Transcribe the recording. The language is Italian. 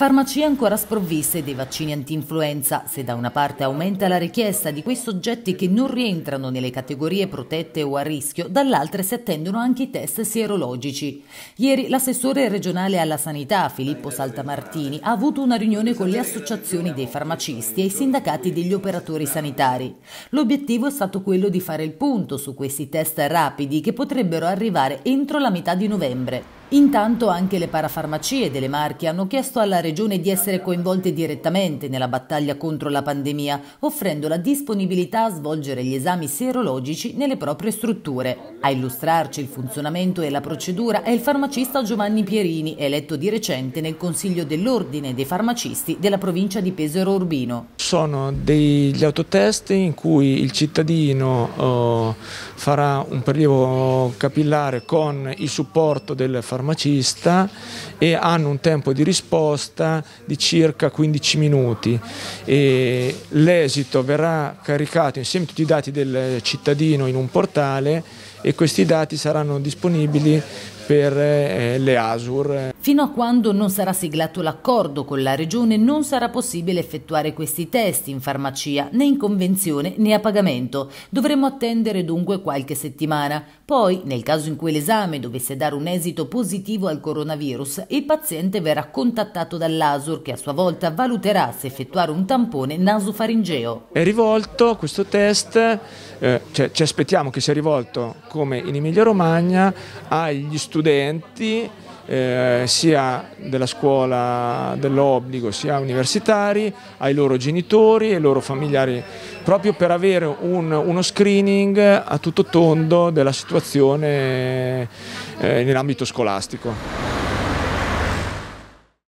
Farmacie ancora sprovviste dei vaccini anti-influenza. Se da una parte aumenta la richiesta di quei soggetti che non rientrano nelle categorie protette o a rischio, dall'altra si attendono anche i test sierologici. Ieri l'assessore regionale alla sanità Filippo Saltamartini ha avuto una riunione con le associazioni dei farmacisti e i sindacati degli operatori sanitari. L'obiettivo è stato quello di fare il punto su questi test rapidi che potrebbero arrivare entro la metà di novembre. Intanto anche le parafarmacie delle Marche hanno chiesto alla Regione di essere coinvolte direttamente nella battaglia contro la pandemia, offrendo la disponibilità a svolgere gli esami serologici nelle proprie strutture. A illustrarci il funzionamento e la procedura è il farmacista Giovanni Pierini, eletto di recente nel Consiglio dell'Ordine dei Farmacisti della provincia di Pesaro Urbino sono degli autotest in cui il cittadino eh, farà un prelievo capillare con il supporto del farmacista e hanno un tempo di risposta di circa 15 minuti. L'esito verrà caricato insieme a tutti i dati del cittadino in un portale e questi dati saranno disponibili per eh, le ASUR. Fino a quando non sarà siglato l'accordo con la Regione non sarà possibile effettuare questi test in farmacia né in convenzione né a pagamento. Dovremo attendere dunque qualche settimana. Poi, nel caso in cui l'esame dovesse dare un esito positivo al coronavirus, il paziente verrà contattato dall'ASUR che a sua volta valuterà se effettuare un tampone nasofaringeo. È rivolto questo test, eh, cioè, ci aspettiamo che sia rivolto come in Emilia Romagna agli studenti eh, sia della scuola dell'obbligo sia universitari, ai loro genitori, ai loro familiari, proprio per avere un, uno screening a tutto tondo della situazione eh, nell'ambito scolastico.